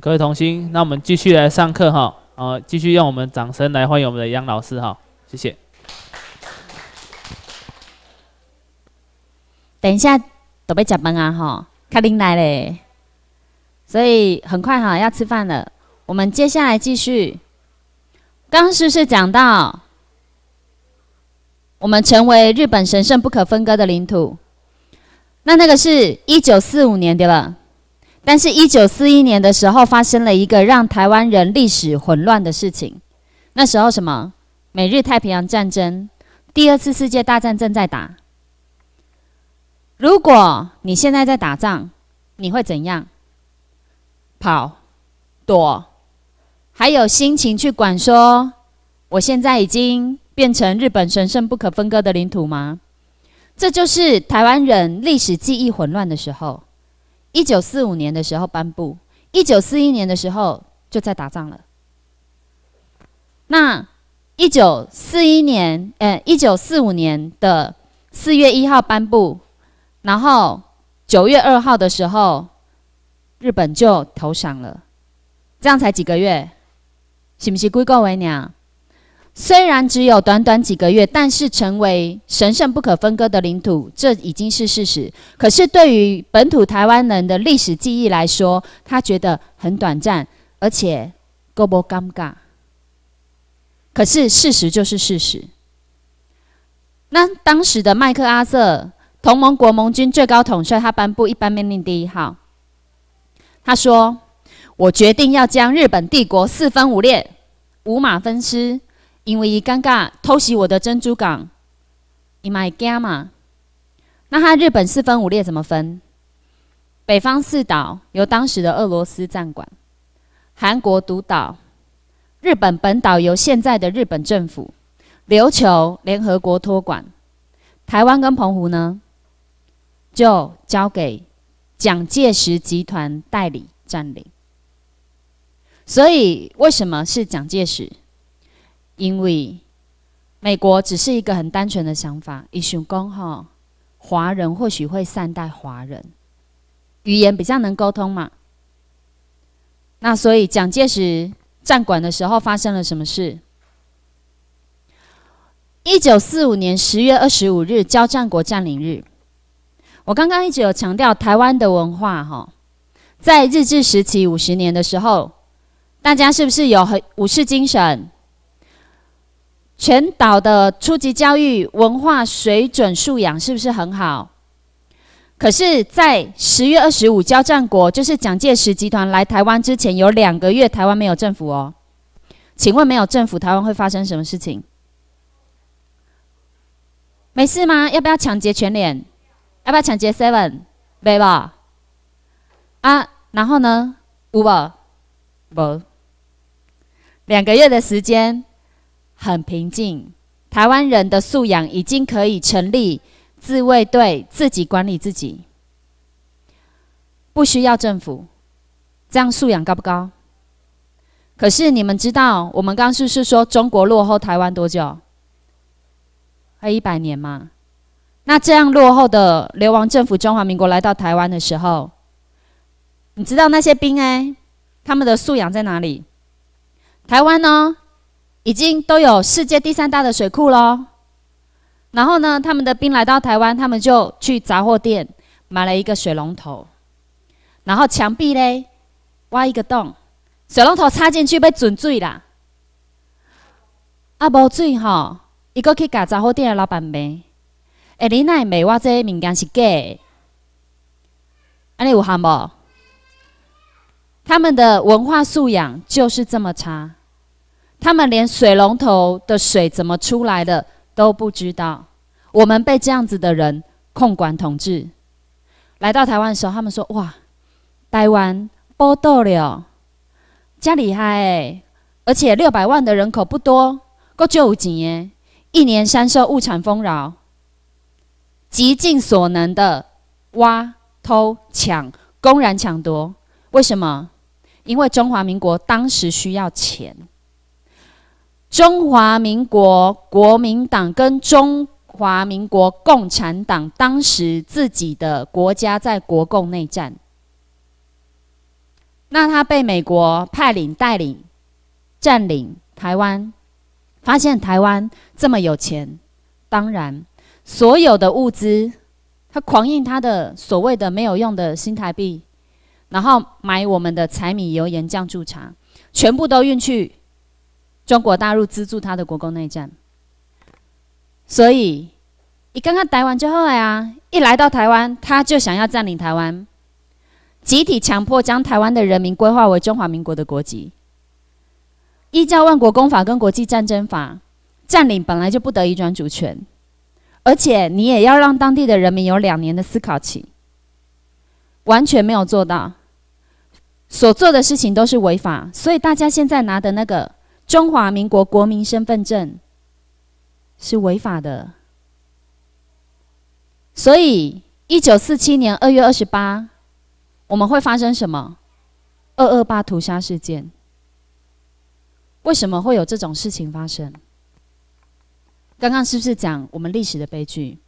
各位童心，那我们继续来上课哈。呃，继续用我们掌声来欢迎我们的杨老师哈。谢谢。等一下都别加班啊哈，卡琳来嘞，所以很快哈要吃饭了。我们接下来继续，刚是不是讲到我们成为日本神圣不可分割的领土？那那个是一九四五年的了。但是，一九四一年的时候，发生了一个让台湾人历史混乱的事情。那时候，什么？美日太平洋战争，第二次世界大战正在打。如果你现在在打仗，你会怎样？跑？躲？还有心情去管说？我现在已经变成日本神圣不可分割的领土吗？这就是台湾人历史记忆混乱的时候。一九四五年的时候颁布，一九四一年的时候就在打仗了。那一九四一年，呃，一九四五年的四月一号颁布，然后九月二号的时候，日本就投降了，这样才几个月，是不是归龟为娘？虽然只有短短几个月，但是成为神圣不可分割的领土，这已经是事实。可是对于本土台湾人的历史记忆来说，他觉得很短暂，而且够不尴尬。可是事实就是事实。那当时的麦克阿瑟，同盟国盟军最高统帅，他颁布一般命令第一号，他说：“我决定要将日本帝国四分五裂，五马分尸。”因为尴尬偷袭我的珍珠港，In my g a m 那他日本四分五裂怎么分？北方四岛由当时的俄罗斯占管，韩国独岛，日本本岛由现在的日本政府，琉球联合国托管，台湾跟澎湖呢，就交给蒋介石集团代理占领。所以为什么是蒋介石？因为美国只是一个很单纯的想法，想讲哈，华人或许会善待华人，语言比较能沟通嘛。那所以蒋介石占管的时候发生了什么事？一九四五年十月二十五日，交战国占领日。我刚刚一直有强调台湾的文化哈，在日治时期五十年的时候，大家是不是有很武士精神？全岛的初级教育文化水准素养是不是很好？可是，在十月二十五交战国，就是蒋介石集团来台湾之前，有两个月台湾没有政府哦。请问没有政府，台湾会发生什么事情？没事吗？要不要抢劫全脸？要不要抢劫 Seven？没吧？啊，然后呢？五吧？无。两个月的时间。很平静，台湾人的素养已经可以成立自卫队，自己管理自己，不需要政府。这样素养高不高？可是你们知道，我们刚是是说中国落后台湾多久？还一百年吗？那这样落后的流亡政府中华民国来到台湾的时候，你知道那些兵哎，他们的素养在哪里？台湾呢？已经都有世界第三大的水库喽，然后呢，他们的兵来到台湾，他们就去杂货店买了一个水龙头，然后墙壁呢挖一个洞，水龙头插进去，被准水啦。啊，无水吼，伊个去搞杂货店的老板妹，哎，你那妹我这物件是假，安尼有看不？他们的文化素养就是这么差。他们连水龙头的水怎么出来的都不知道。我们被这样子的人控管统治。来到台湾的时候，他们说：“哇，台湾波斗了，加厉害，而且六百万的人口不多，够救钱耶，一年三收，物产丰饶。”极尽所能的挖、偷、抢，公然抢夺。为什么？因为中华民国当时需要钱。中华民国国民党跟中华民国共产党，当时自己的国家在国共内战，那他被美国派领带领占领台湾，发现台湾这么有钱，当然所有的物资，他狂印他的所谓的没有用的新台币，然后买我们的柴米油盐酱醋茶，全部都运去。中国大陆资助他的国共内战，所以一刚刚台湾就后来啊，一来到台湾他就想要占领台湾，集体强迫将台湾的人民规划为中华民国的国籍，依照万国公法跟国际战争法，占领本来就不得以转主权，而且你也要让当地的人民有两年的思考期，完全没有做到，所做的事情都是违法，所以大家现在拿的那个。中华民国国民身份证是违法的，所以一九四七年二月二十八，我们会发生什么？二二八屠杀事件，为什么会有这种事情发生？刚刚是不是讲我们历史的悲剧？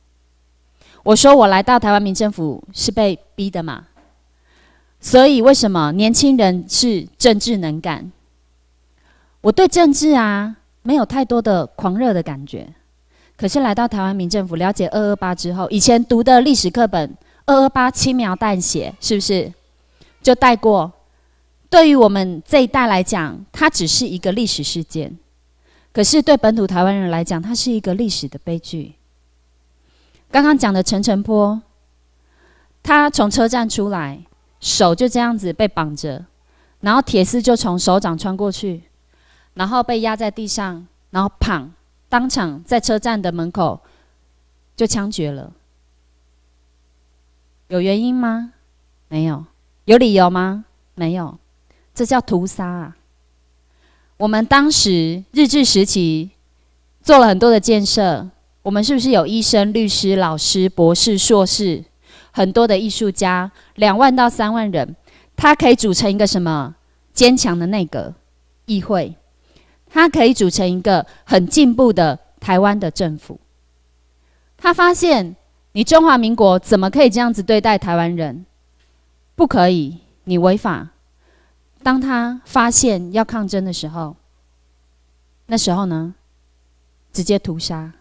我说我来到台湾民政府是被逼的嘛，所以为什么年轻人是政治能干？我对政治啊没有太多的狂热的感觉，可是来到台湾民政府了解二二八之后，以前读的历史课本二二八轻描淡写，是不是？就带过，对于我们这一代来讲，它只是一个历史事件，可是对本土台湾人来讲，它是一个历史的悲剧。刚刚讲的陈成波，他从车站出来，手就这样子被绑着，然后铁丝就从手掌穿过去。然后被压在地上，然后砰，当场在车站的门口就枪决了。有原因吗？没有。有理由吗？没有。这叫屠杀啊！我们当时日治时期做了很多的建设，我们是不是有医生、律师、老师、博士、硕士，很多的艺术家，两万到三万人，他可以组成一个什么坚强的内阁议会？他可以组成一个很进步的台湾的政府。他发现你中华民国怎么可以这样子对待台湾人？不可以，你违法。当他发现要抗争的时候，那时候呢，直接屠杀，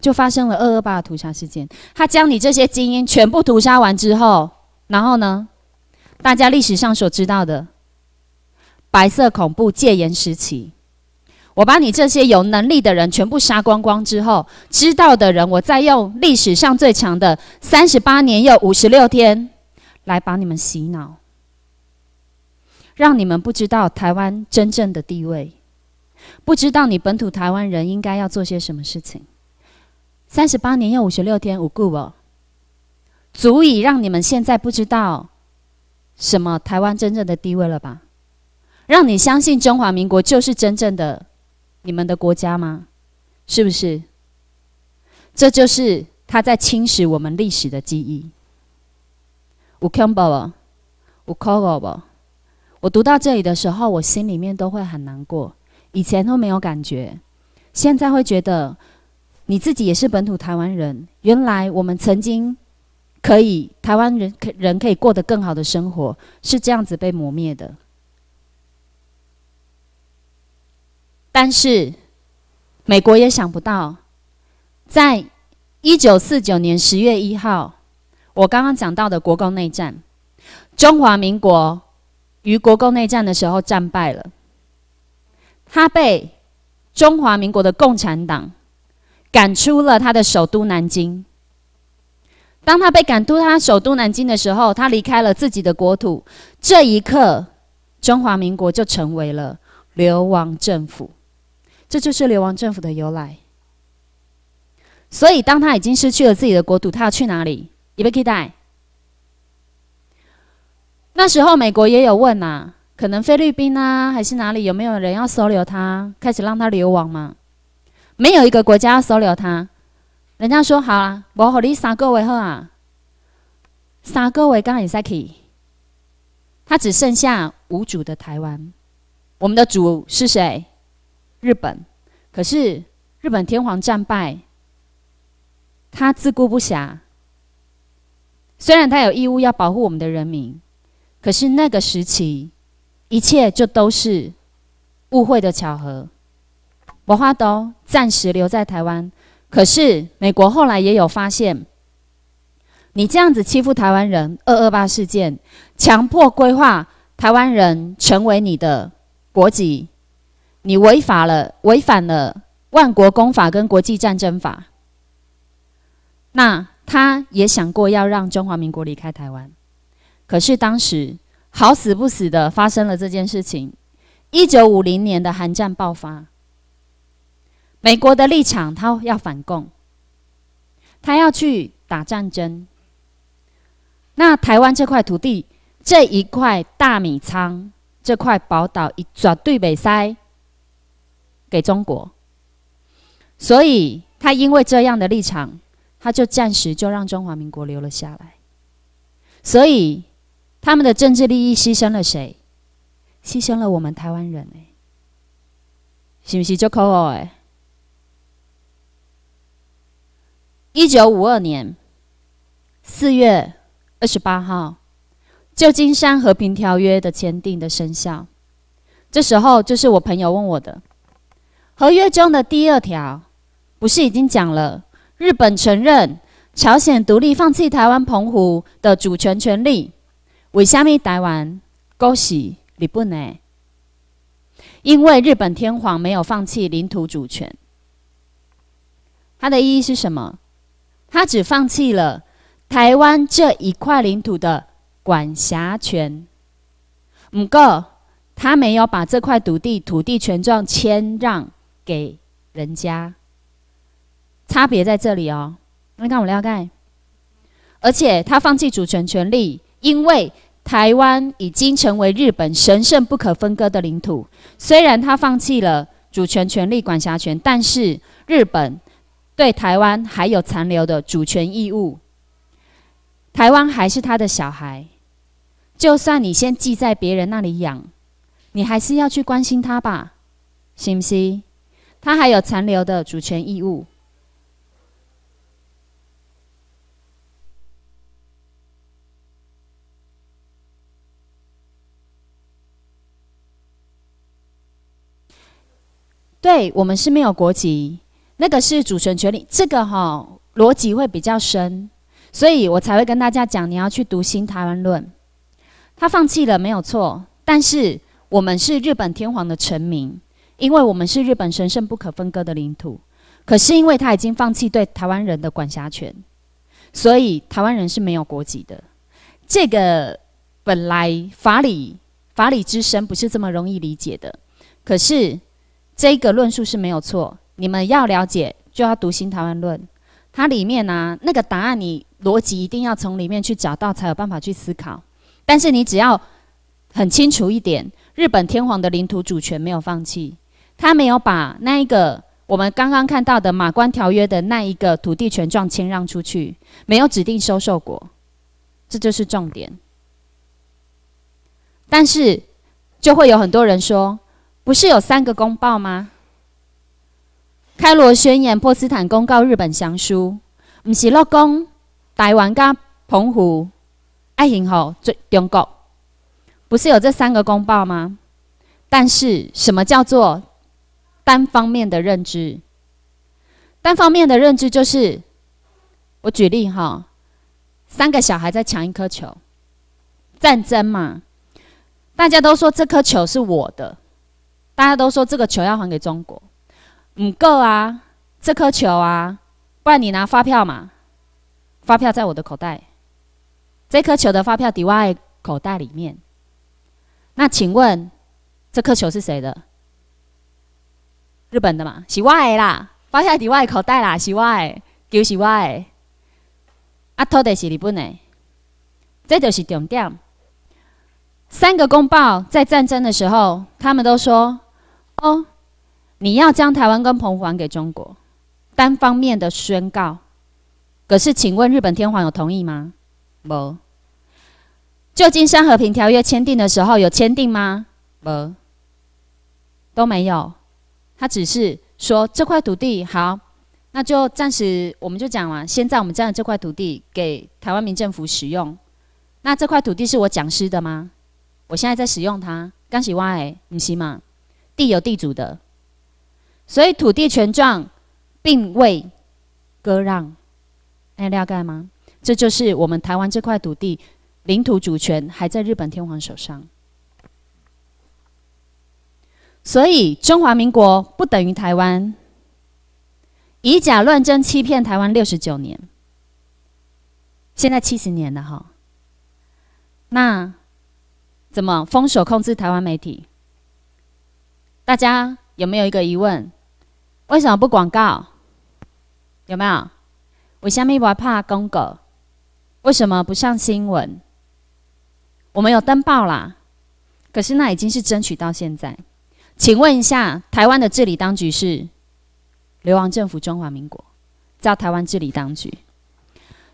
就发生了二二八屠杀事件。他将你这些精英全部屠杀完之后，然后呢，大家历史上所知道的白色恐怖戒严时期。我把你这些有能力的人全部杀光光之后，知道的人，我再用历史上最长的三十八年又五十六天来把你们洗脑，让你们不知道台湾真正的地位，不知道你本土台湾人应该要做些什么事情。三十八年又五十六天，无故哦，足以让你们现在不知道什么台湾真正的地位了吧？让你相信中华民国就是真正的。你们的国家吗？是不是？这就是他在侵蚀我们历史的记忆。不可吧？我读到这里的时候，我心里面都会很难过。以前都没有感觉，现在会觉得你自己也是本土台湾人。原来我们曾经可以台湾人人可以过得更好的生活，是这样子被磨灭的。但是，美国也想不到，在一九四九年十月一号，我刚刚讲到的国共内战，中华民国于国共内战的时候战败了，他被中华民国的共产党赶出了他的首都南京。当他被赶出他首都南京的时候，他离开了自己的国土。这一刻，中华民国就成为了流亡政府。这就是流亡政府的由来，所以当他已经失去了自己的国土，他要去哪里？伊贝基代。那时候美国也有问啊，可能菲律宾啊，还是哪里有没有人要收留他，开始让他流亡嘛？没有一个国家要收留他，人家说好啊，我和你三个为好啊，三个为刚好伊塞克。他只剩下无主的台湾，我们的主是谁？日本，可是日本天皇战败，他自顾不暇。虽然他有义务要保护我们的人民，可是那个时期，一切就都是误会的巧合。我花都暂时留在台湾，可是美国后来也有发现，你这样子欺负台湾人，二二八事件，强迫规划台湾人成为你的国籍。你违法了，违反了万国公法跟国际战争法。那他也想过要让中华民国离开台湾，可是当时好死不死的发生了这件事情。一九五零年的韩战爆发，美国的立场他要反共，他要去打战争。那台湾这块土地，这一块大米仓，这块宝岛，一转对北塞。给中国，所以他因为这样的立场，他就暂时就让中华民国留了下来。所以他们的政治利益牺牲了谁？牺牲了我们台湾人，哎，是不是就靠我？哎，一九五二年四月二十八号，《旧金山和平条约》的签订的生效。这时候就是我朋友问我的。合约中的第二条，不是已经讲了？日本承认朝鲜独立，放弃台湾澎湖的主权权利。为什么台湾恭喜日本呢？因为日本天皇没有放弃领土主权。它的意义是什么？他只放弃了台湾这一块领土的管辖权，不过他没有把这块土地土地权状谦让。给人家差别在这里哦。你看我了解，而且他放弃主权权利，因为台湾已经成为日本神圣不可分割的领土。虽然他放弃了主权权利、管辖权，但是日本对台湾还有残留的主权义务。台湾还是他的小孩，就算你先寄在别人那里养，你还是要去关心他吧？行不行？他还有残留的主权义务。对我们是没有国籍，那个是主权权利。这个哈逻辑会比较深，所以我才会跟大家讲，你要去读《新台湾论》。他放弃了没有错，但是我们是日本天皇的臣民。因为我们是日本神圣不可分割的领土，可是因为他已经放弃对台湾人的管辖权，所以台湾人是没有国籍的。这个本来法理法理之深不是这么容易理解的，可是这个论述是没有错。你们要了解，就要读《新台湾论》，它里面呢那个答案，你逻辑一定要从里面去找到，才有办法去思考。但是你只要很清楚一点，日本天皇的领土主权没有放弃。他没有把那一个我们刚刚看到的《马关条约》的那一个土地权状迁让出去，没有指定收受国，这就是重点。但是就会有很多人说，不是有三个公报吗？开罗宣言、波斯坦公告、日本降书，不是落讲台湾甲澎湖爱幸吼最中国，不是有这三个公报吗？但是什么叫做？单方面的认知，单方面的认知就是，我举例哈，三个小孩在抢一颗球，战争嘛，大家都说这颗球是我的，大家都说这个球要还给中国，不够啊，这颗球啊，不然你拿发票嘛，发票在我的口袋，这颗球的发票在外口袋里面，那请问这颗球是谁的？日本的嘛，是我的啦，下在我的口袋啦，是我的，就是我的。阿土的是日本的，这就是重点。三个公报在战争的时候，他们都说：“哦，你要将台湾跟澎湖还给中国，单方面的宣告。”可是，请问日本天皇有同意吗？没。旧金山和平条约签订的时候，有签订吗？没。都没有。他只是说这块土地好，那就暂时我们就讲完。现在我们占的这块土地给台湾民政府使用，那这块土地是我讲师的吗？我现在在使用它，干洗袜哎，你信吗？地有地主的，所以土地权状并未割让，还有了解吗？这就是我们台湾这块土地领土主权还在日本天皇手上。所以中华民国不等于台湾，以假乱真欺骗台湾六十九年，现在七十年了哈。那怎么封锁控制台湾媒体？大家有没有一个疑问？为什么不广告？有没有？我下面不怕公狗，为什么不上新闻？我们有登报啦，可是那已经是争取到现在。请问一下，台湾的治理当局是流亡政府中华民国，叫台湾治理当局。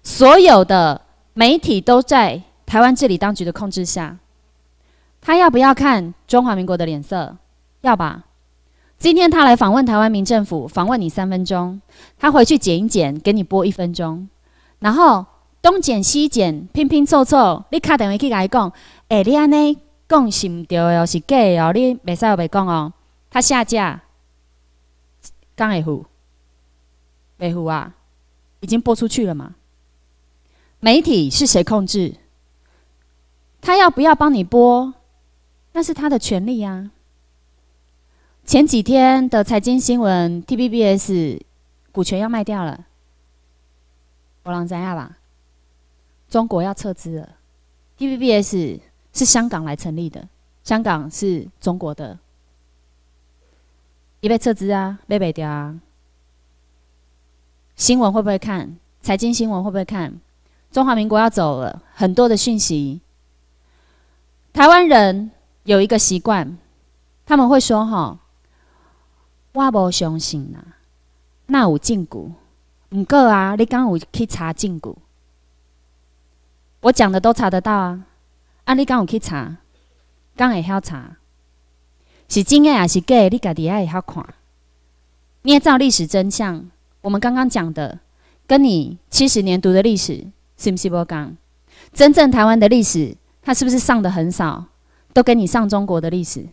所有的媒体都在台湾治理当局的控制下，他要不要看中华民国的脸色？要吧。今天他来访问台湾民政府，访问你三分钟，他回去剪一剪，给你播一分钟，然后东剪西剪，拼拼凑凑，你卡电话去给他讲，哎，你安内？讲是对哦，是假哦，你别再别讲哦。他下架，讲会付，别付啊，已经播出去了嘛。媒体是谁控制？他要不要帮你播？那是他的权利呀。前几天的财经新闻，T B B S 股权要卖掉了，我人知下吧。中国要撤资了，T B B S。是香港来成立的，香港是中国的，也被撤资啊，被北掉啊。新闻会不会看？财经新闻会不会看？中华民国要走了，很多的讯息。台湾人有一个习惯，他们会说：“哈，我波相信呐，那有禁股？唔够啊，你敢有去查禁股？我讲的都查得到啊。”啊！你讲有去查，讲会晓查，是真诶还是假？你家己下也晓看。捏照历史真相，我们刚刚讲的，跟你七十年读的历史是不？是不刚真正台湾的历史，它是不是上的很少？都跟你上中国的历史，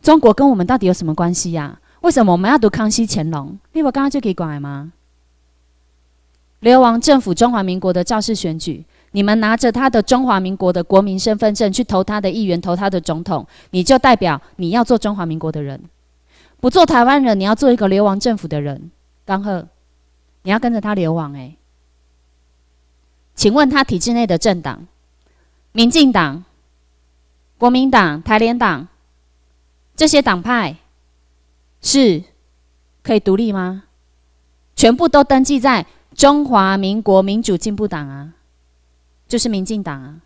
中国跟我们到底有什么关系呀？为什么我们要读康熙、乾隆？你不刚刚就给拐吗？流亡政府中华民国的造势选举。你们拿着他的中华民国的国民身份证去投他的议员、投他的总统，你就代表你要做中华民国的人，不做台湾人，你要做一个流亡政府的人。刚贺，你要跟着他流亡哎？请问他体制内的政党，民进党、国民党、台联党，这些党派是可以独立吗？全部都登记在中华民国民主进步党啊。就是民进党啊，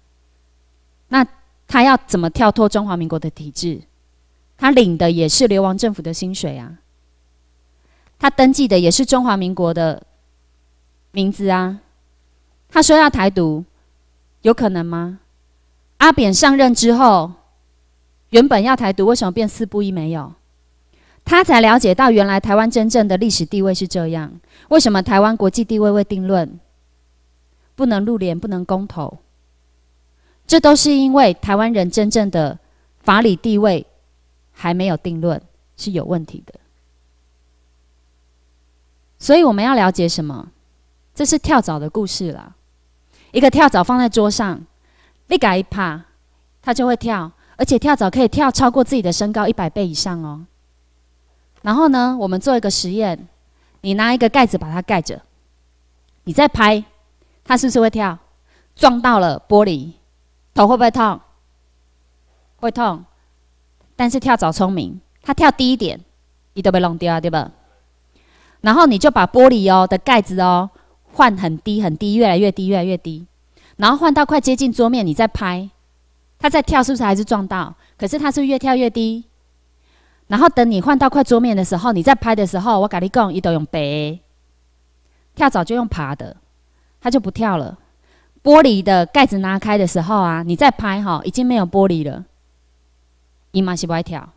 那他要怎么跳脱中华民国的体制？他领的也是流亡政府的薪水啊，他登记的也是中华民国的名字啊。他说要台独，有可能吗？阿扁上任之后，原本要台独，为什么变四不一没有？他才了解到原来台湾真正的历史地位是这样。为什么台湾国际地位未定论？不能露脸，不能公投，这都是因为台湾人真正的法理地位还没有定论，是有问题的。所以我们要了解什么？这是跳蚤的故事啦。一个跳蚤放在桌上，你竿一趴，它就会跳，而且跳蚤可以跳超过自己的身高一百倍以上哦。然后呢，我们做一个实验，你拿一个盖子把它盖着，你再拍。它是不是会跳？撞到了玻璃，头会不会痛？会痛。但是跳蚤聪明，它跳低一点，你都被弄掉，对吧？然后你就把玻璃哦的盖子哦换很低很低，越来越低越来越低，然后换到快接近桌面，你再拍，它在跳是不是还是撞到？可是它是是越跳越低。然后等你换到快桌面的时候，你在拍的时候，我跟你讲，你都用飞，跳蚤就用爬的。它就不跳了。玻璃的盖子拿开的时候啊，你再拍哈，已经没有玻璃了。伊玛西不爱跳，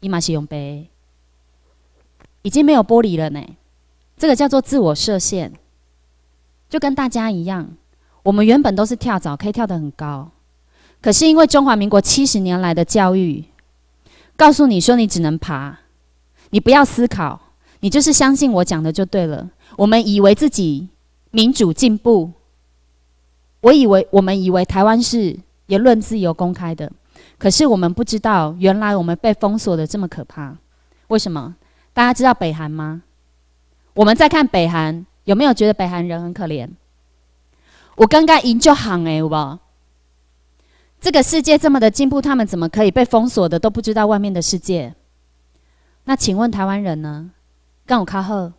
伊玛西用杯，已经没有玻璃了呢。这个叫做自我设限，就跟大家一样，我们原本都是跳蚤，可以跳得很高，可是因为中华民国七十年来的教育，告诉你说你只能爬，你不要思考，你就是相信我讲的就对了。我们以为自己。民主进步，我以为我们以为台湾是言论自由、公开的，可是我们不知道，原来我们被封锁的这么可怕。为什么？大家知道北韩吗？我们在看北韩，有没有觉得北韩人很可怜？我刚刚赢就喊哎，好不好？这个世界这么的进步，他们怎么可以被封锁的都不知道外面的世界？那请问台湾人呢？跟我靠赫，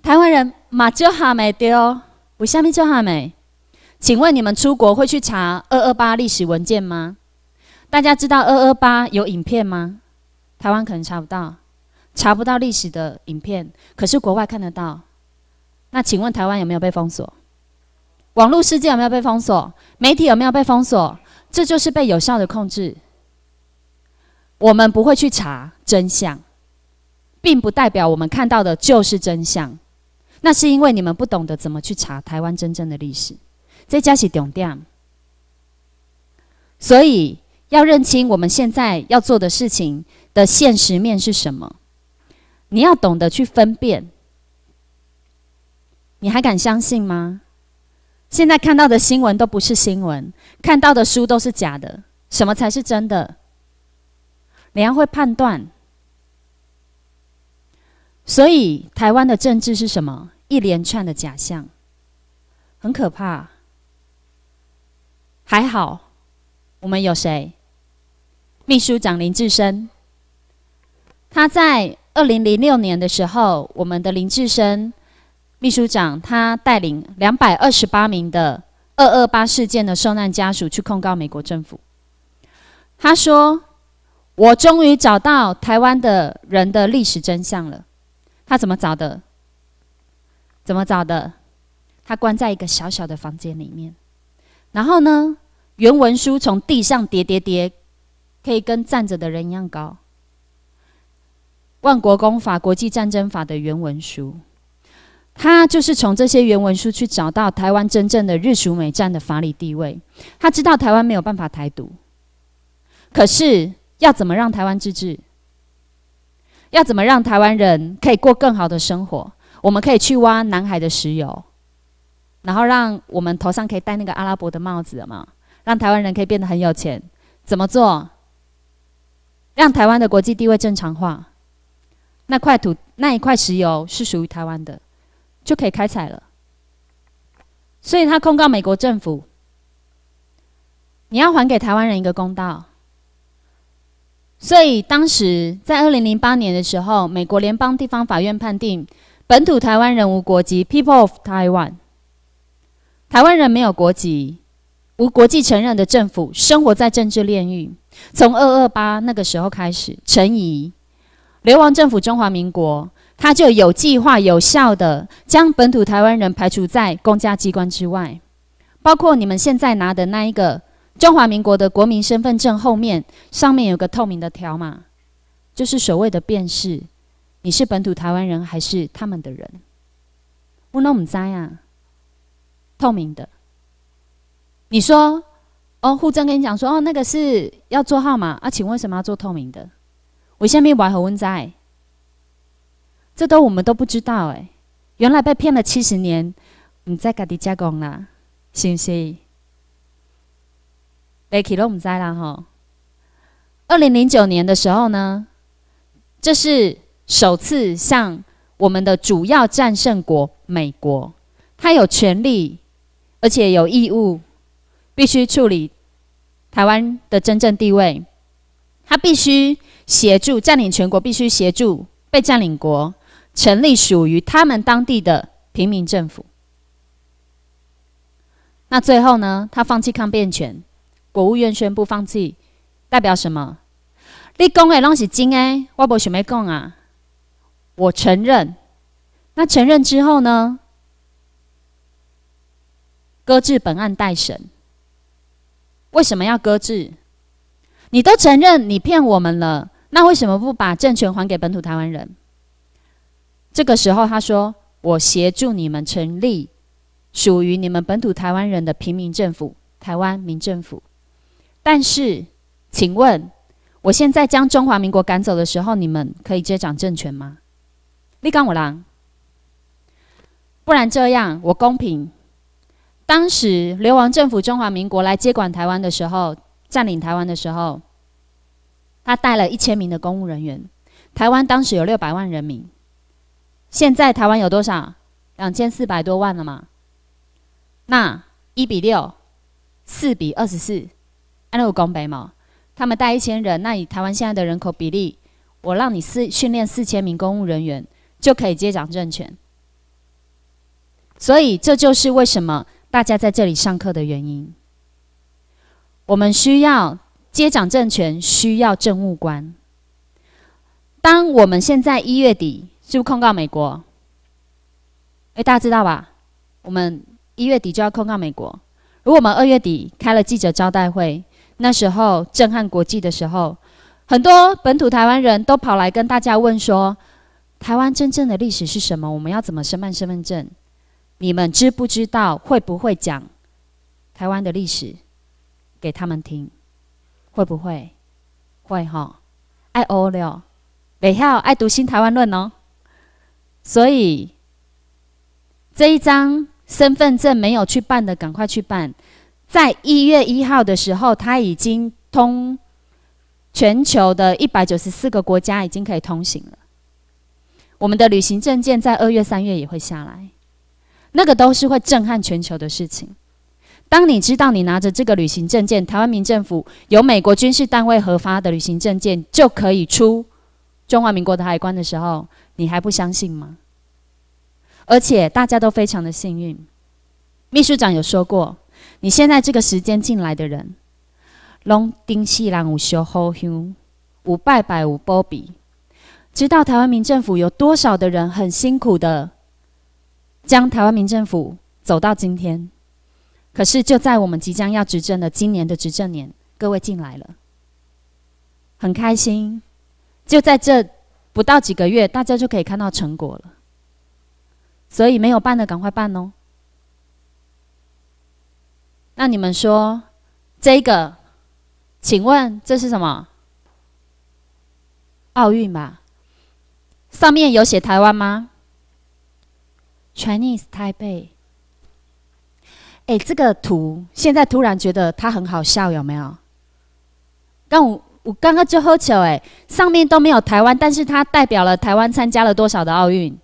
台湾人。马就哈没丢，我下面就哈没？请问你们出国会去查二二八历史文件吗？大家知道二二八有影片吗？台湾可能查不到，查不到历史的影片，可是国外看得到。那请问台湾有没有被封锁？网络世界有没有被封锁？媒体有没有被封锁？这就是被有效的控制。我们不会去查真相，并不代表我们看到的就是真相。那是因为你们不懂得怎么去查台湾真正的历史，这加是懂点，所以要认清我们现在要做的事情的现实面是什么。你要懂得去分辨，你还敢相信吗？现在看到的新闻都不是新闻，看到的书都是假的，什么才是真的？你要会判断。所以台湾的政治是什么？一连串的假象，很可怕。还好，我们有谁？秘书长林志生，他在二零零六年的时候，我们的林志生秘书长，他带领两百二十八名的二二八事件的受难家属去控告美国政府。他说：“我终于找到台湾的人的历史真相了。”他怎么找的？怎么找的？他关在一个小小的房间里面，然后呢，原文书从地上叠叠叠，可以跟站着的人一样高。万国公法、国际战争法的原文书，他就是从这些原文书去找到台湾真正的日、属美战的法理地位。他知道台湾没有办法台独，可是要怎么让台湾自治？要怎么让台湾人可以过更好的生活？我们可以去挖南海的石油，然后让我们头上可以戴那个阿拉伯的帽子嘛？让台湾人可以变得很有钱？怎么做？让台湾的国际地位正常化，那块土那一块石油是属于台湾的，就可以开采了。所以他控告美国政府，你要还给台湾人一个公道。所以当时在二零零八年的时候，美国联邦地方法院判定。本土台湾人无国籍，People of Taiwan。台湾人没有国籍，无国际承认的政府，生活在政治炼狱。从二二八那个时候开始，陈仪流亡政府中华民国，他就有计划、有效的将本土台湾人排除在公家机关之外，包括你们现在拿的那一个中华民国的国民身份证，后面上面有个透明的条码，就是所谓的辨识。你是本土台湾人还是他们的人？我乌龙栽啊，透明的。你说哦，户政跟你讲说哦，那个是要做号码啊？请问为什么要做透明的？我下面我还和温这都我们都不知道哎。原来被骗了七十年，你在各地加工啦，是不是？被 K 龙在啦哈。二零零九年的时候呢，这是。首次向我们的主要战胜国美国，他有权利，而且有义务，必须处理台湾的真正地位。他必须协助占领全国，必须协助被占领国成立属于他们当地的平民政府。那最后呢？他放弃抗辩权，国务院宣布放弃，代表什么？你讲的拢是真诶，我无想咩讲啊！我承认，那承认之后呢？搁置本案待审。为什么要搁置？你都承认你骗我们了，那为什么不把政权还给本土台湾人？这个时候，他说：“我协助你们成立属于你们本土台湾人的平民政府——台湾民政府。但是，请问，我现在将中华民国赶走的时候，你们可以接掌政权吗？”你讲我郎，不然这样我公平。当时流亡政府中华民国来接管台湾的时候，占领台湾的时候，他带了一千名的公务人员。台湾当时有六百万人民，现在台湾有多少？两千四百多万了嘛？那一比六，四比二十四，还有公平吗？他们带一千人，那以台湾现在的人口比例，我让你四训练四千名公务人员。就可以接掌政权，所以这就是为什么大家在这里上课的原因。我们需要接掌政权，需要政务官。当我们现在一月底就控告美国，哎，大家知道吧？我们一月底就要控告美国。如果我们二月底开了记者招待会，那时候震撼国际的时候，很多本土台湾人都跑来跟大家问说。台湾真正的历史是什么？我们要怎么申办身份证？你们知不知道？会不会讲台湾的历史给他们听？会不会？会哈，爱欧了，北校爱读新台湾论哦。所以这一张身份证没有去办的，赶快去办。在一月一号的时候，他已经通全球的一百九十四个国家已经可以通行了。我们的旅行证件在二月、三月也会下来，那个都是会震撼全球的事情。当你知道你拿着这个旅行证件，台湾民政府由美国军事单位核发的旅行证件就可以出中华民国的海关的时候，你还不相信吗？而且大家都非常的幸运，秘书长有说过，你现在这个时间进来的人，拢丁细人有烧好香，有拜拜，有包庇。知道台湾民政府有多少的人很辛苦的将台湾民政府走到今天，可是就在我们即将要执政的今年的执政年，各位进来了，很开心，就在这不到几个月，大家就可以看到成果了。所以没有办的赶快办哦。那你们说这个，请问这是什么？奥运吧。上面有写台湾吗？Chinese Taipei。哎，这个图现在突然觉得它很好笑，有没有？但我我刚刚就喝酒，哎，上面都没有台湾，但是它代表了台湾参加了多少的奥运？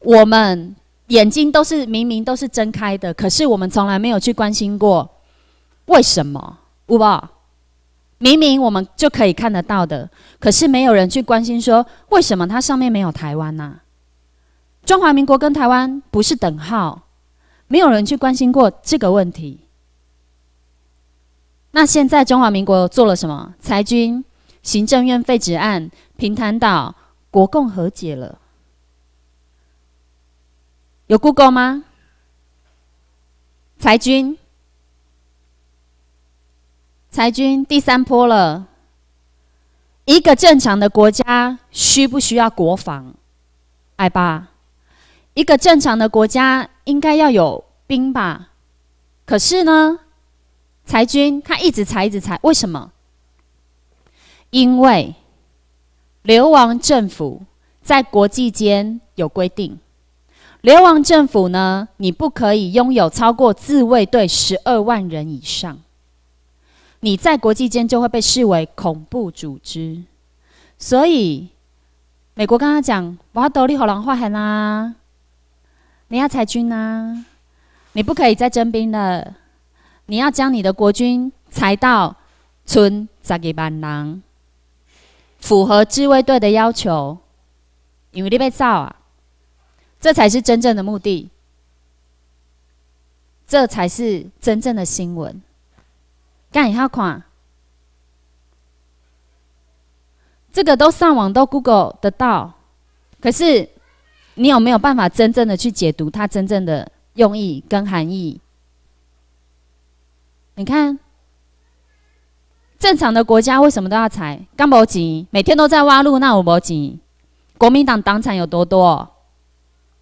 我们眼睛都是明明都是睁开的，可是我们从来没有去关心过，为什么？好不好？明明我们就可以看得到的，可是没有人去关心说为什么它上面没有台湾呐？中华民国跟台湾不是等号，没有人去关心过这个问题。那现在中华民国做了什么？裁军、行政院废止案、平潭岛、国共和解了，有 Google 吗？裁军。裁军第三波了。一个正常的国家需不需要国防？爱吧。一个正常的国家应该要有兵吧。可是呢，裁军它一直裁一直裁，为什么？因为流亡政府在国际间有规定，流亡政府呢，你不可以拥有超过自卫队十二万人以上。你在国际间就会被视为恐怖组织，所以美国刚刚讲，我要多立荷兰话很啊，你要裁军啊，你不可以再征兵了，你要将你的国军裁到村三百万人，符合自卫队的要求，因为你被造啊，这才是真正的目的，这才是真正的新闻。干一下看，这个都上网都 Google 得到，可是你有没有办法真正的去解读它真正的用意跟含义？你看，正常的国家为什么都要裁？干无钱，每天都在挖路，那我不钱？国民党党产有多多，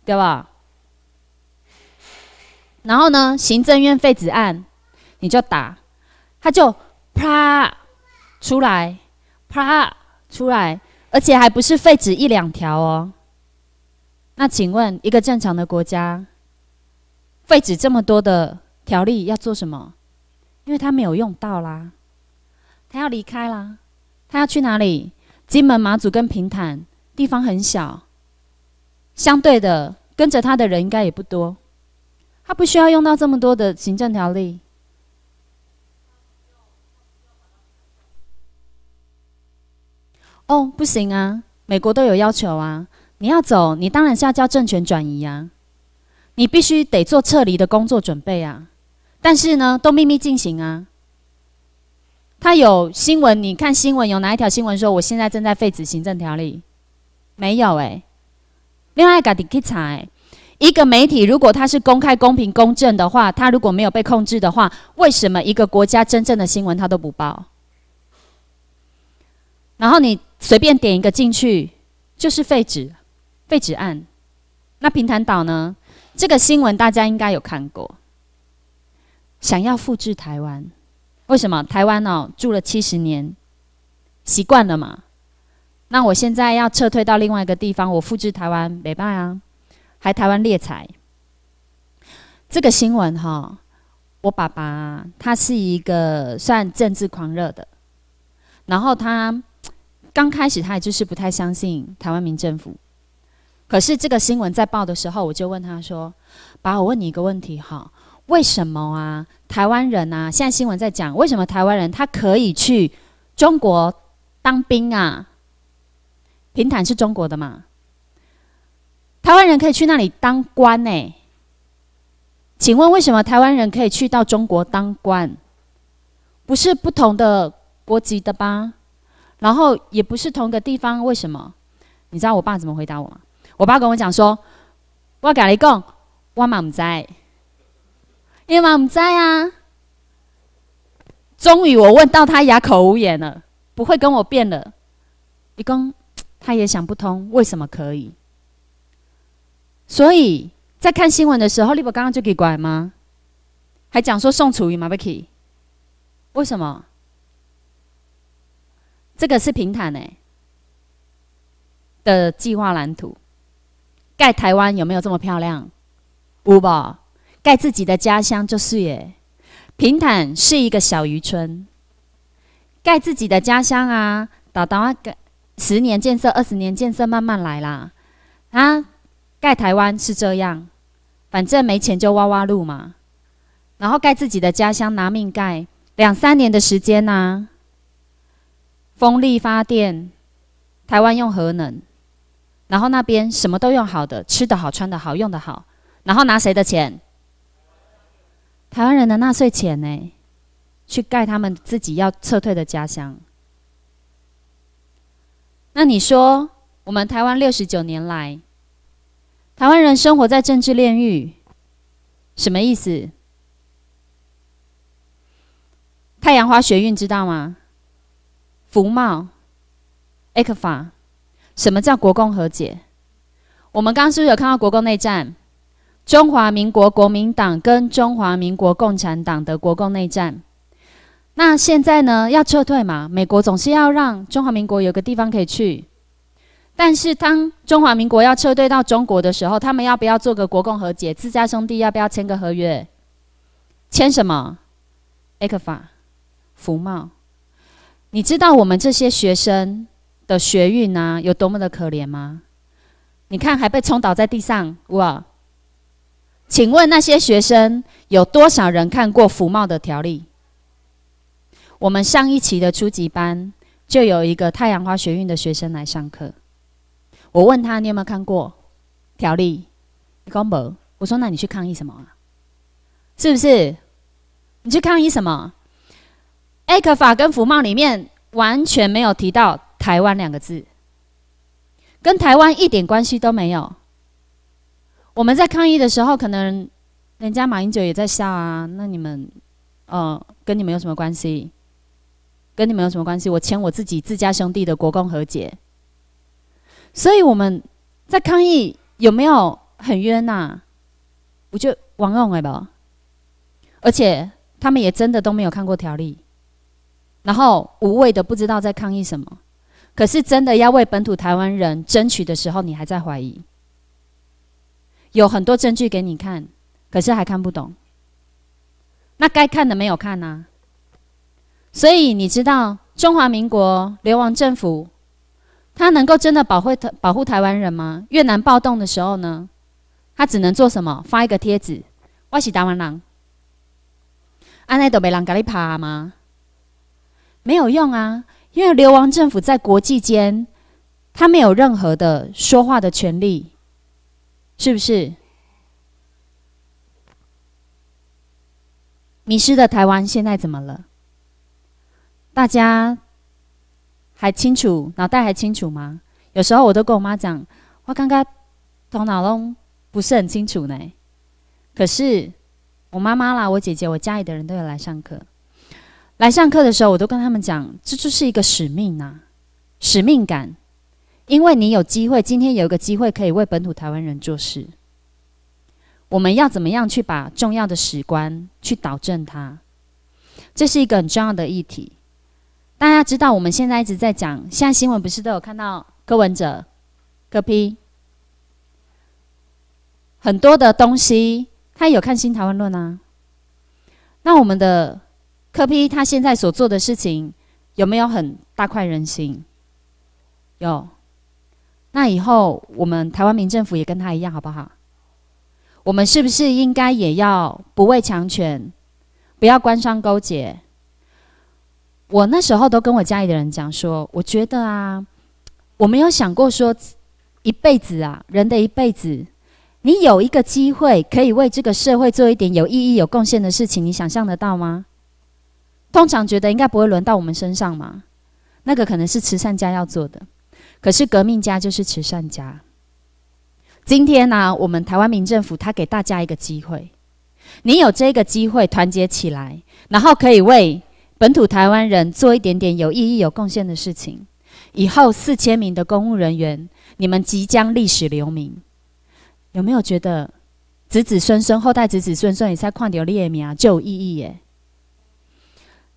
对吧？然后呢，行政院废止案，你就打。他就啪出来，啪出来，而且还不是废纸一两条哦。那请问，一个正常的国家，废纸这么多的条例要做什么？因为他没有用到啦，他要离开啦，他要去哪里？金门、马祖跟平潭地方很小，相对的，跟着他的人应该也不多，他不需要用到这么多的行政条例。哦，不行啊！美国都有要求啊！你要走，你当然是要叫政权转移啊！你必须得做撤离的工作准备啊！但是呢，都秘密进行啊！他有新闻，你看新闻有哪一条新闻说我现在正在废止行政条例？没有哎。另外，赶紧去查哎！一个媒体如果它是公开、公平、公正的话，它如果没有被控制的话，为什么一个国家真正的新闻它都不报？然后你。随便点一个进去，就是废纸，废纸案。那平潭岛呢？这个新闻大家应该有看过。想要复制台湾，为什么？台湾哦，住了七十年，习惯了嘛。那我现在要撤退到另外一个地方，我复制台湾，没办法，还台湾列财。这个新闻哈，我爸爸他是一个算政治狂热的，然后他。刚开始他也就是不太相信台湾民政府，可是这个新闻在报的时候，我就问他说：“爸，我问你一个问题哈，为什么啊？台湾人啊，现在新闻在讲，为什么台湾人他可以去中国当兵啊？平潭是中国的嘛？台湾人可以去那里当官呢？请问为什么台湾人可以去到中国当官？不是不同的国籍的吧？”然后也不是同一个地方，为什么？你知道我爸怎么回答我吗？我爸跟我讲说：“挖改了一妈妈不在，因为不在啊。”终于我问到他哑口无言了，不会跟我变了。一公他也想不通为什么可以。所以在看新闻的时候，你不刚刚就给拐吗？还讲说宋楚瑜吗？不给，为什么？这个是平坦呢的计划蓝图，盖台湾有没有这么漂亮？不吧，盖自己的家乡就是耶。平坦是一个小渔村，盖自己的家乡啊，打打啊，十年建设，二十年建设，慢慢来啦。啊，盖台湾是这样，反正没钱就挖挖路嘛，然后盖自己的家乡拿命盖，两三年的时间呐。风力发电，台湾用核能，然后那边什么都用好的，吃的好，穿的好，用的好，然后拿谁的钱？台湾人的纳税钱呢？去盖他们自己要撤退的家乡。那你说，我们台湾六十九年来，台湾人生活在政治炼狱，什么意思？太阳花学运知道吗？福茂、埃 f a 什么叫国共和解？我们刚刚是不是有看到国共内战？中华民国国民党跟中华民国共产党的国共内战？那现在呢，要撤退嘛？美国总是要让中华民国有个地方可以去。但是当中华民国要撤退到中国的时候，他们要不要做个国共和解？自家兄弟要不要签个合约？签什么？埃克法、福茂。你知道我们这些学生的学运啊，有多么的可怜吗？你看，还被冲倒在地上哇！请问那些学生，有多少人看过福茂的条例？我们上一期的初级班就有一个太阳花学运的学生来上课，我问他你有没有看过条例？刚没。我说那你去抗议什么？是不是？你去抗议什么？麦克法跟福茂里面完全没有提到台湾两个字，跟台湾一点关系都没有。我们在抗议的时候，可能人家马英九也在笑啊。那你们，呃，跟你们有什么关系？跟你们有什么关系？我签我自己自家兄弟的国共和解。所以我们在抗议有没有很冤呐？不就枉用了吧？而且他们也真的都没有看过条例。然后无谓的不知道在抗议什么，可是真的要为本土台湾人争取的时候，你还在怀疑，有很多证据给你看，可是还看不懂，那该看的没有看呐。所以你知道中华民国流亡政府，他能够真的保护保护台湾人吗？越南暴动的时候呢，他只能做什么？发一个贴子，我是台湾人，安内都没人跟你怕吗？没有用啊，因为流亡政府在国际间，他没有任何的说话的权利，是不是？迷失的台湾现在怎么了？大家还清楚，脑袋还清楚吗？有时候我都跟我妈讲，我刚刚头脑中不是很清楚呢。可是我妈妈啦，我姐姐，我家里的人都有来上课。来上课的时候，我都跟他们讲，这就是一个使命呐，使命感，因为你有机会，今天有一个机会可以为本土台湾人做事。我们要怎么样去把重要的史观去导正它？这是一个很重要的议题。大家知道，我们现在一直在讲，现在新闻不是都有看到柯文哲、柯批，很多的东西，他有看新台湾论啊。那我们的。柯批他现在所做的事情有没有很大快人心？有。那以后我们台湾民政府也跟他一样，好不好？我们是不是应该也要不畏强权，不要官商勾结？我那时候都跟我家里的人讲说，我觉得啊，我没有想过说一辈子啊，人的一辈子，你有一个机会可以为这个社会做一点有意义、有贡献的事情，你想象得到吗？通常觉得应该不会轮到我们身上嘛，那个可能是慈善家要做的，可是革命家就是慈善家。今天呢，我们台湾民政府他给大家一个机会，你有这个机会团结起来，然后可以为本土台湾人做一点点有意义、有贡献的事情。以后四千名的公务人员，你们即将历史留名，有没有觉得子子孙孙后代子子孙孙也在矿这条列名就有意义耶？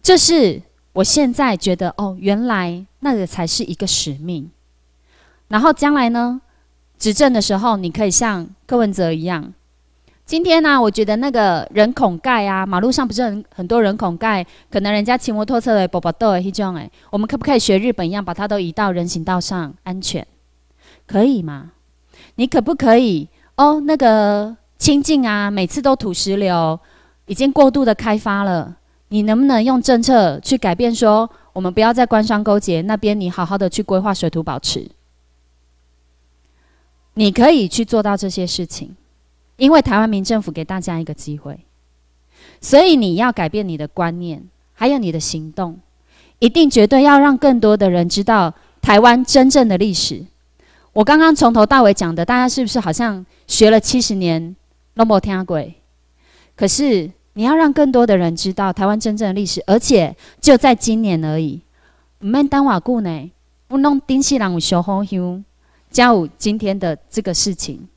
这是我现在觉得哦，原来那个才是一个使命。然后将来呢，执政的时候，你可以像柯文哲一样。今天呢，我觉得那个人孔盖啊，马路上不是很很多人孔盖，可能人家骑摩托车的、宝宝豆的这种哎，我们可不可以学日本一样，把它都移到人行道上，安全可以吗？你可不可以哦？那个清静啊，每次都吐石榴，已经过度的开发了。你能不能用政策去改变？说我们不要在官商勾结那边，你好好的去规划水土保持。你可以去做到这些事情，因为台湾民政府给大家一个机会，所以你要改变你的观念，还有你的行动，一定绝对要让更多的人知道台湾真正的历史。我刚刚从头到尾讲的，大家是不是好像学了七十年那么听鬼？可是。你要让更多的人知道台湾真正的历史，而且就在今年而已。免当瓦固呢？乌弄丁西朗有修哄休，加有今天的这个事情，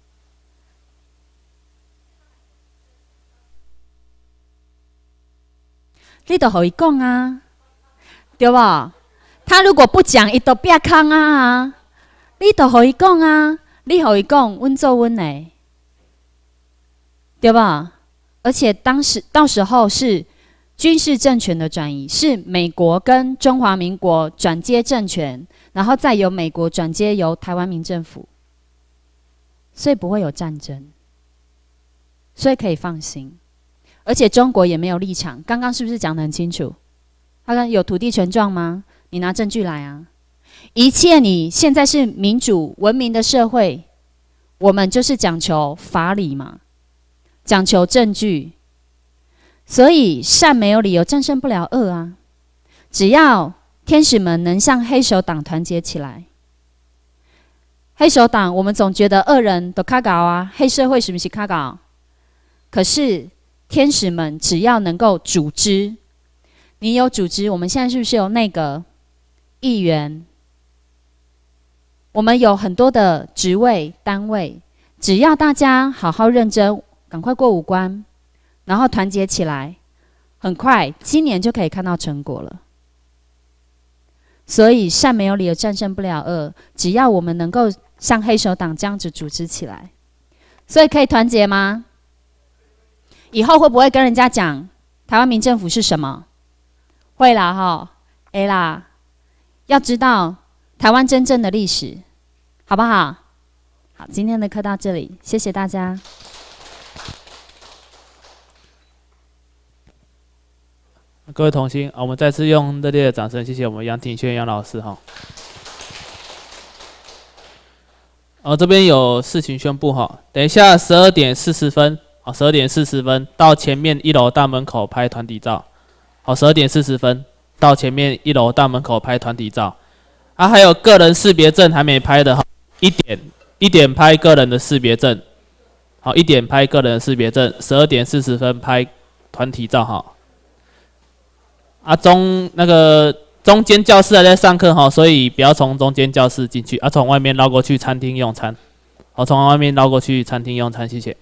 你都可以讲啊，对吧？他如果不讲，伊都别坑啊。你都可以讲啊，你可以讲，温做温呢，对吧？而且当时到时候是军事政权的转移，是美国跟中华民国转接政权，然后再由美国转接由台湾民政府，所以不会有战争，所以可以放心。而且中国也没有立场，刚刚是不是讲得很清楚？他说有土地权状吗？你拿证据来啊！一切你现在是民主文明的社会，我们就是讲求法理嘛。讲求证据，所以善没有理由战胜不了恶啊！只要天使们能向黑手党团结起来，黑手党我们总觉得恶人都靠搞啊，黑社会是不是靠搞？可是天使们只要能够组织，你有组织，我们现在是不是有内阁、议员？我们有很多的职位单位，只要大家好好认真。赶快过五关，然后团结起来，很快今年就可以看到成果了。所以善没有理由战胜不了恶，只要我们能够像黑手党这样子组织起来，所以可以团结吗？以后会不会跟人家讲台湾民政府是什么？会啦，哈，A 啦。要知道台湾真正的历史，好不好？好，今天的课到这里，谢谢大家。各位童星啊，我们再次用热烈的掌声，谢谢我们杨挺轩杨老师哈。啊，这边有事情宣布哈，等一下十二点四十分啊，十二点四十分到前面一楼大门口拍团体照。好，十二点四十分到前面一楼大门口拍团体照。啊，还有个人识别证还没拍的哈，一点一点拍个人的识别证。好，一点拍个人识别证，十二点四十分拍团体照哈。啊，中那个中间教室还在上课哈，所以不要从中间教室进去啊，从外面绕过去餐厅用餐。好，从外面绕过去餐厅用餐，谢谢。